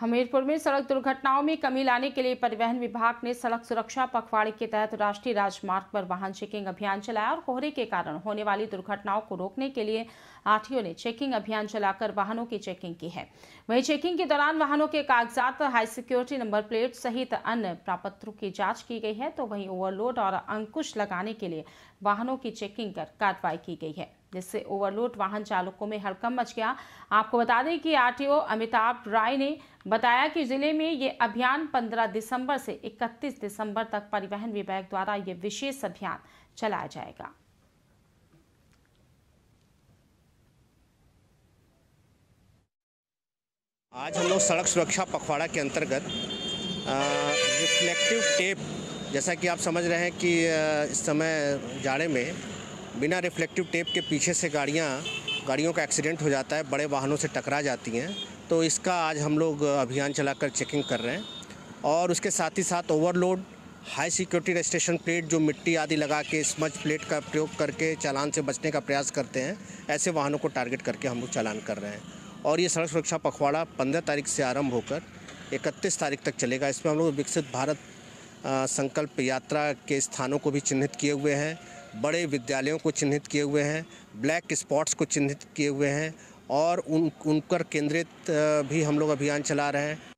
हमीरपुर में सड़क दुर्घटनाओं में कमी लाने के लिए परिवहन विभाग ने सड़क सुरक्षा पखवाड़े के तहत राष्ट्रीय राजमार्ग पर वाहन चेकिंग अभियान चलाया और कोहरे के कारण होने वाली दुर्घटनाओं को रोकने के लिए आठियों ने चेकिंग अभियान चलाकर वाहनों की चेकिंग की है वहीं चेकिंग के दौरान वाहनों के कागजात हाई सिक्योरिटी नंबर प्लेट सहित अन्य प्रापत्रों की जाँच की गई है तो वहीं ओवरलोड और अंकुश लगाने के लिए वाहनों की चेकिंग कर कार्रवाई की गई है जिससे ओवरलोड वाहन चालकों में हड़कम मच गया आपको बता दें कि आरटीओ अमिताभ राय ने बताया कि जिले में ये अभियान 15 दिसंबर से 31 दिसंबर तक परिवहन विभाग द्वारा ये विशेष अभियान चलाया जाएगा आज हम लोग सड़क सुरक्षा पखवाड़ा के अंतर्गत रिफ्लेक्टिव टेप जैसा कि आप समझ रहे हैं कि इस समय जाड़े में बिना रिफ्लेक्टिव टेप के पीछे से गाड़ियाँ गाड़ियों का एक्सीडेंट हो जाता है बड़े वाहनों से टकरा जाती हैं तो इसका आज हम लोग अभियान चलाकर चेकिंग कर रहे हैं और उसके साथ ही साथ overload high security registration plate जो मिट्टी आदि लगा के स्मच प्लेट का प्रयोग करके चालान से बचने का प्रयास करते हैं ऐसे वाहनों को टारगेट करके हम लोग चालान कर रहे हैं और ये सड़क सुरक्षा पखवाड़ा पंद्रह तारीख से आरंभ होकर इकतीस तारीख तक चलेगा इसमें हम लोग विकसित भारत संकल्प यात्रा के स्थानों को भी चिन्हित किए हुए हैं बड़े विद्यालयों को चिन्हित किए हुए हैं ब्लैक स्पॉट्स को चिन्हित किए हुए हैं और उन उन पर केंद्रित भी हम लोग अभियान चला रहे हैं